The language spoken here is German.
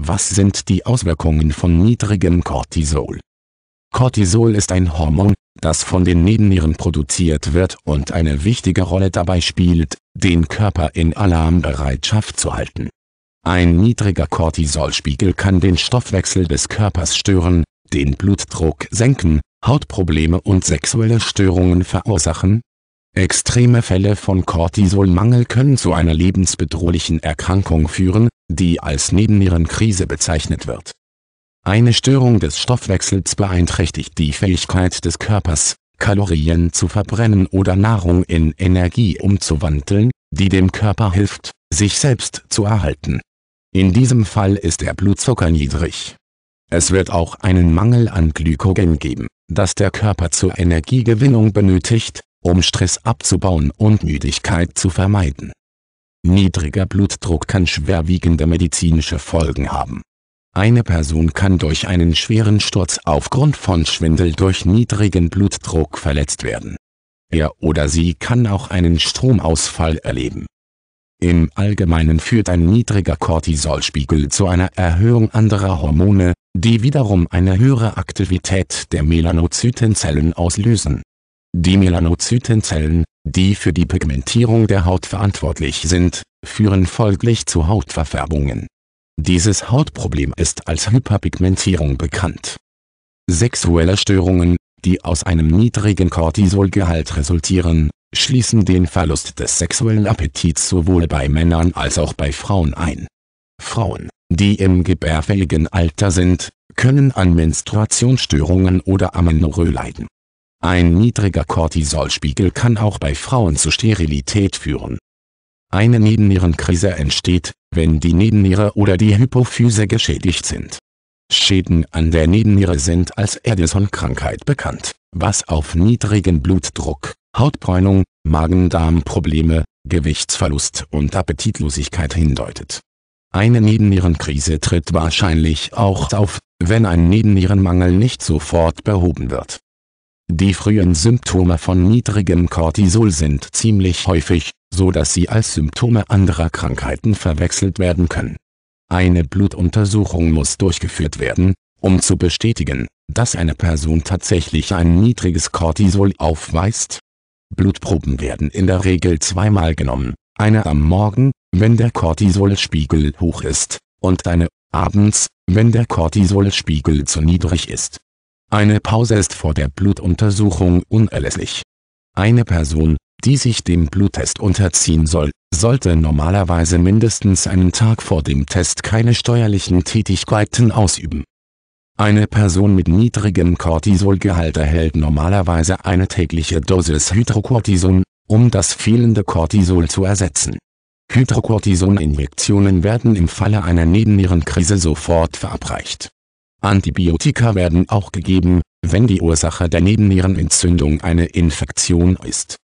Was sind die Auswirkungen von niedrigem Cortisol? Cortisol ist ein Hormon, das von den Nebennieren produziert wird und eine wichtige Rolle dabei spielt, den Körper in Alarmbereitschaft zu halten. Ein niedriger Cortisolspiegel kann den Stoffwechsel des Körpers stören, den Blutdruck senken, Hautprobleme und sexuelle Störungen verursachen, Extreme Fälle von Cortisolmangel können zu einer lebensbedrohlichen Erkrankung führen, die als Nebennierenkrise bezeichnet wird. Eine Störung des Stoffwechsels beeinträchtigt die Fähigkeit des Körpers, Kalorien zu verbrennen oder Nahrung in Energie umzuwandeln, die dem Körper hilft, sich selbst zu erhalten. In diesem Fall ist der Blutzucker niedrig. Es wird auch einen Mangel an Glykogen geben, das der Körper zur Energiegewinnung benötigt, um Stress abzubauen und Müdigkeit zu vermeiden. Niedriger Blutdruck kann schwerwiegende medizinische Folgen haben. Eine Person kann durch einen schweren Sturz aufgrund von Schwindel durch niedrigen Blutdruck verletzt werden. Er oder sie kann auch einen Stromausfall erleben. Im Allgemeinen führt ein niedriger Cortisolspiegel zu einer Erhöhung anderer Hormone, die wiederum eine höhere Aktivität der Melanozytenzellen auslösen. Die Melanozytenzellen, die für die Pigmentierung der Haut verantwortlich sind, führen folglich zu Hautverfärbungen. Dieses Hautproblem ist als Hyperpigmentierung bekannt. Sexuelle Störungen, die aus einem niedrigen Cortisolgehalt resultieren, schließen den Verlust des sexuellen Appetits sowohl bei Männern als auch bei Frauen ein. Frauen, die im gebärfähigen Alter sind, können an Menstruationsstörungen oder Amenorrhoe leiden ein niedriger Cortisolspiegel kann auch bei Frauen zu Sterilität führen. Eine Nebennierenkrise entsteht, wenn die Nebenniere oder die Hypophyse geschädigt sind. Schäden an der Nebenniere sind als edison krankheit bekannt, was auf niedrigen Blutdruck, Hautbräunung, Magen-Darm-Probleme, Gewichtsverlust und Appetitlosigkeit hindeutet. Eine Nebennierenkrise tritt wahrscheinlich auch auf, wenn ein Nebennierenmangel nicht sofort behoben wird. Die frühen Symptome von niedrigem Cortisol sind ziemlich häufig, so dass sie als Symptome anderer Krankheiten verwechselt werden können. Eine Blutuntersuchung muss durchgeführt werden, um zu bestätigen, dass eine Person tatsächlich ein niedriges Cortisol aufweist. Blutproben werden in der Regel zweimal genommen, eine am Morgen, wenn der Cortisolspiegel hoch ist, und eine abends, wenn der Cortisolspiegel zu niedrig ist eine Pause ist vor der Blutuntersuchung unerlässlich. Eine Person, die sich dem Bluttest unterziehen soll, sollte normalerweise mindestens einen Tag vor dem Test keine steuerlichen Tätigkeiten ausüben. Eine Person mit niedrigem Cortisolgehalt erhält normalerweise eine tägliche Dosis Hydrocortison, um das fehlende Cortisol zu ersetzen. Hydrocortison-Injektionen werden im Falle einer Nebennierenkrise sofort verabreicht Antibiotika werden auch gegeben, wenn die Ursache der Nebennierenentzündung eine Infektion ist